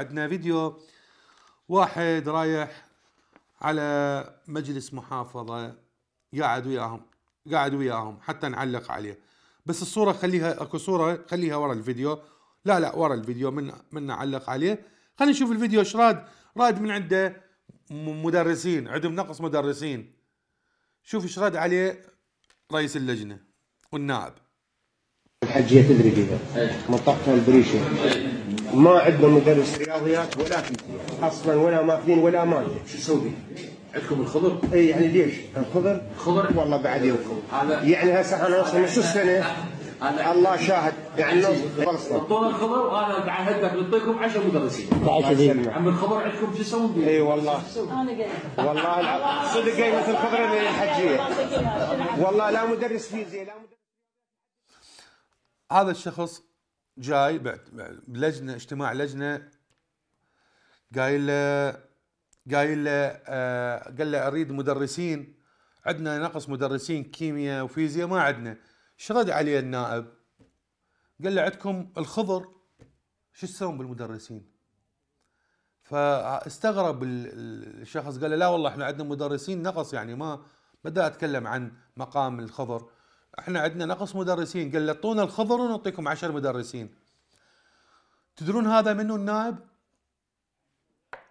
عندنا فيديو واحد رايح على مجلس محافظة قاعد وياهم قاعد وياهم حتى نعلق عليه بس الصورة خليها اكو صورة خليها ورا الفيديو لا لا ورا الفيديو من من نعلق عليه خلينا نشوف الفيديو ايش راد راد من عنده مدرسين عندهم نقص مدرسين شوف ايش رد عليه رئيس اللجنة والنائب الحجية تدري بها إيه. منطقة البريشة ما عندنا مدرس رياضيات ولا فيزياء اصلا ولا ماخذين ولا ماده شو نسوي؟ عندكم الخضر؟ اي يعني ليش؟ الخضر؟ الخضر والله بعد يومكم يعني هسه انا اصلا نص السنه الله شاهد يعني خلصنا اعطونا الخضر وانا بعهدك نعطيكم 10 مدرسين عم الخضر عندكم شو يسوون فيه؟ اي والله والله صدق قايمه الخضر الحجيه والله لا مدرس فيزياء لا مدرس هذا الشخص جاي بلجنه اجتماع لجنه قايل له قايل له آه، قال له اريد مدرسين عندنا نقص مدرسين كيمياء وفيزياء ما عندنا ايش رد عليه النائب؟ قال له عندكم الخضر شو تسوون بالمدرسين؟ فاستغرب الشخص قال له لا والله احنا عندنا مدرسين نقص يعني ما بدا اتكلم عن مقام الخضر احنا عندنا نقص مدرسين قال لطونا الخضر ونعطيكم عشر مدرسين تدرون هذا منه النائب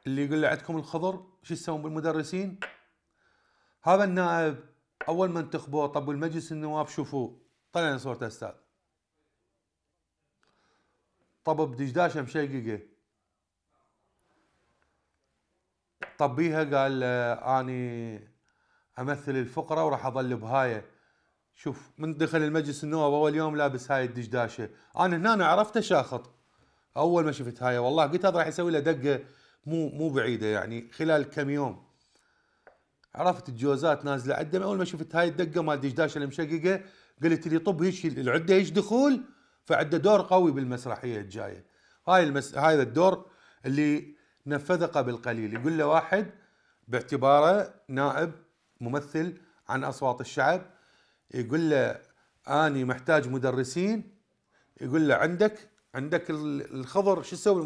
اللي يقول له عندكم الخضر شو تسوون بالمدرسين هذا النائب اول ما انتخبوه طب المجلس النواب شوفوه طلع صورته استاذ طب بدشداشه مشققه طب بيها قال اني امثل الفقره وراح اظل بهايه شوف من دخل المجلس النواب اول يوم لابس هاي الدشداشه انا هنا عرفته شاخط اول ما شفت هاي والله قلت هذا راح يسوي له دقه مو مو بعيده يعني خلال كم يوم عرفت الجوزات نازله عدم اول ما شفت هاي الدقه مال دشداشه المشققه قلت لي طب هيش العده هيش دخول فعنده دور قوي بالمسرحيه الجايه هاي المس... هذا الدور اللي نفذه قبل قليل يقول له واحد باعتباره نائب ممثل عن اصوات الشعب يقول له اني محتاج مدرسين يقول له عندك عندك الخضر شو تسوي